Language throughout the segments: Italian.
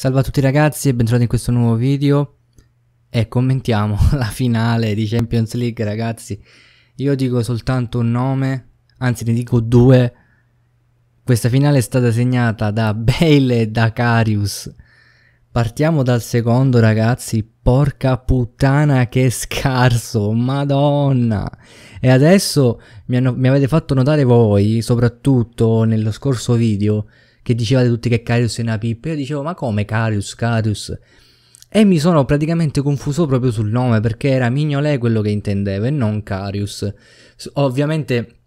Salve a tutti ragazzi e bentornati in questo nuovo video e commentiamo la finale di Champions League ragazzi io dico soltanto un nome anzi ne dico due questa finale è stata segnata da Bale e da Carius partiamo dal secondo ragazzi porca puttana che scarso madonna e adesso mi, hanno, mi avete fatto notare voi soprattutto nello scorso video che dicevate tutti che Carius è una pippa, io dicevo ma come Carius, Carius? E mi sono praticamente confuso proprio sul nome perché era Mignolet quello che intendeva e non Carius. Ovviamente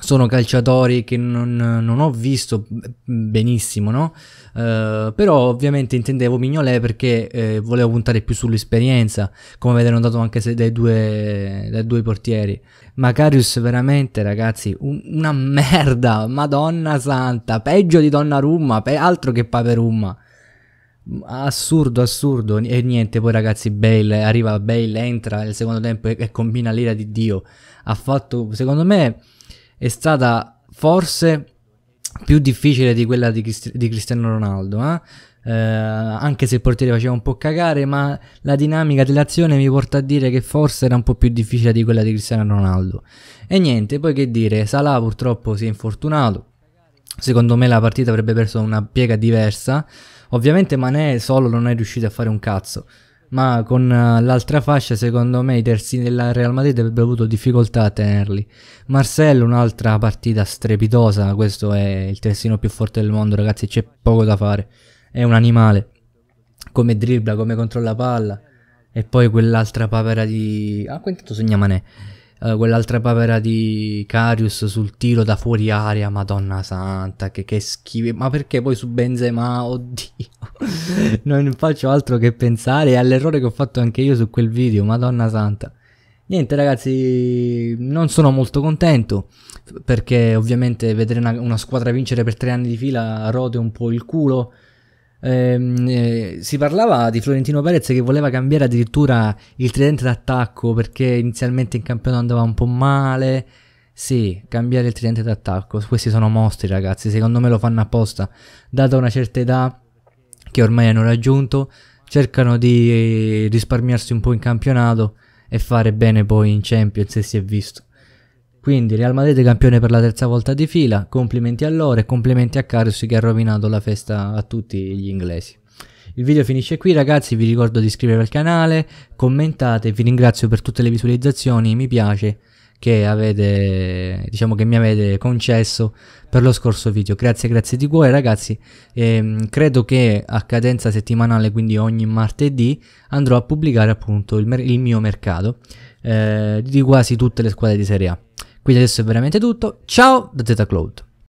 sono calciatori che non, non, ho visto benissimo, no? Uh, però ovviamente intendevo Mignolet perché eh, volevo puntare più sull'esperienza, come avete notato anche se dai due, dai due portieri. Macarius veramente ragazzi, un, una merda, madonna santa, peggio di Donnarumma, pe- altro che Paperumma. Assurdo, assurdo. E niente, poi ragazzi, Bale arriva, Bale entra nel secondo tempo e, e combina l'ira di Dio. Ha fatto, secondo me è stata forse più difficile di quella di, Crist- di Cristiano Ronaldo. Eh? Eh, anche se il portiere faceva un po' cagare, ma la dinamica dell'azione mi porta a dire che forse era un po' più difficile di quella di Cristiano Ronaldo. E niente, poi che dire, Salah purtroppo si è infortunato. Secondo me la partita avrebbe perso una piega diversa. Ovviamente Mané solo non è riuscito a fare un cazzo ma con eh, l'altra fascia secondo me i terzini della Real Madrid avrebbero avuto difficoltà a tenerli. Marcello un'altra partita strepitosa, questo è il terzino più forte del mondo ragazzi, c'è poco da fare, è un animale, come dribbla, come controlla palla e poi quell'altra papera di... Ah, qua intanto segna Manè eh, quell'altra papera di Carius sul tiro da fuori aria, madonna santa, che, che schifo. Ma perché poi su Benzema, oddio, non faccio altro che pensare all'errore che ho fatto anche io su quel video, madonna santa. Niente ragazzi, non sono molto contento perché ovviamente vedere una, una squadra vincere per tre anni di fila rode un po' il culo. Ehm, eh, si parlava di Florentino Perez che voleva cambiare addirittura il tridente d'attacco perché inizialmente in campionato andava un po' male. Sì, cambiare il tridente d'attacco. Questi sono mostri, ragazzi. Secondo me lo fanno apposta. Data una certa età che ormai hanno raggiunto, cercano di risparmiarsi un po' in campionato e fare bene poi in Champions, se si è visto. Quindi Real Madrid è campione per la terza volta di fila, complimenti a loro e complimenti a Carlos che ha rovinato la festa a tutti gli inglesi. Il video finisce qui ragazzi, vi ricordo di iscrivervi al canale, commentate, vi ringrazio per tutte le visualizzazioni, mi piace che avete, diciamo che mi avete concesso per lo scorso video. Grazie, grazie di cuore ragazzi. Ehm, credo che a cadenza settimanale, quindi ogni martedì, andrò a pubblicare appunto il, il mio mercato eh, di quasi tutte le squadre di Serie A. Quindi adesso è veramente tutto. Ciao da Zeta Cloud.